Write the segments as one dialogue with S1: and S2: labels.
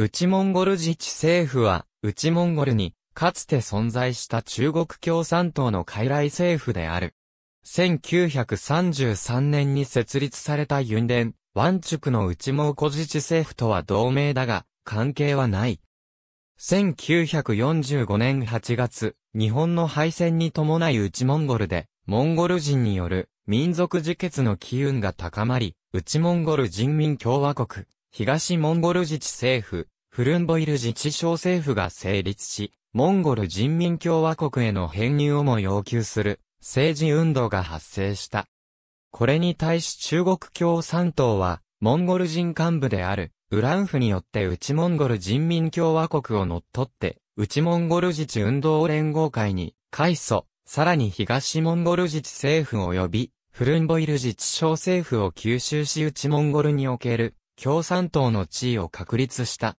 S1: 内モンゴル自治政府は、内モンゴルに、かつて存在した中国共産党の傀儡政府である。1933年に設立されたユンデン、ワンチュクの内モーコ自治政府とは同盟だが、関係はない。1945年8月、日本の敗戦に伴い内モンゴルで、モンゴル人による民族自決の機運が高まり、内モンゴル人民共和国、東モンゴル自治政府、フルンボイル自治省政府が成立し、モンゴル人民共和国への編入をも要求する政治運動が発生した。これに対し中国共産党は、モンゴル人幹部である、ウランフによって内モンゴル人民共和国を乗っ取って、内モンゴル自治運動連合会に、改祖、さらに東モンゴル自治政府及び、フルンボイル自治省政府を吸収し内モンゴルにおける共産党の地位を確立した。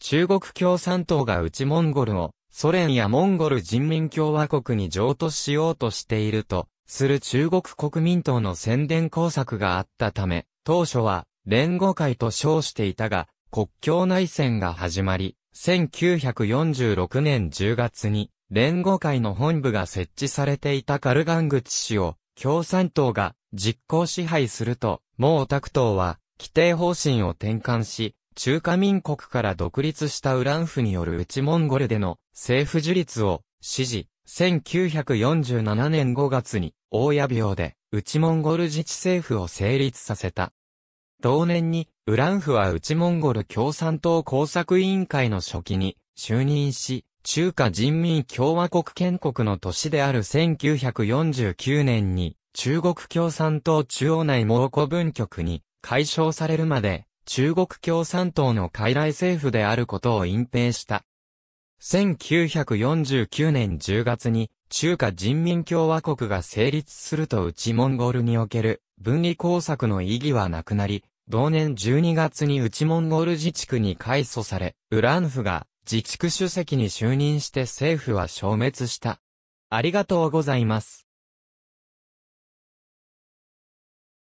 S1: 中国共産党が内モンゴルをソ連やモンゴル人民共和国に譲渡しようとしているとする中国国民党の宣伝工作があったため、当初は連合会と称していたが、国境内戦が始まり、1946年10月に連合会の本部が設置されていたカルガン口市を共産党が実行支配すると、毛沢東は規定方針を転換し、中華民国から独立したウランフによる内モンゴルでの政府樹立を支持、1947年5月に大谷病で内モンゴル自治政府を成立させた。同年にウランフは内モンゴル共産党工作委員会の初期に就任し、中華人民共和国建国の年である1949年に中国共産党中央内蒙古分局に解消されるまで、中国共産党の傀儡政府であることを隠蔽した。1949年10月に、中華人民共和国が成立すると内モンゴルにおける分離工作の意義はなくなり、同年12月に内モンゴル自治区に改組され、ウランフが自治区主席に就任して政府は消滅した。ありがとうございます。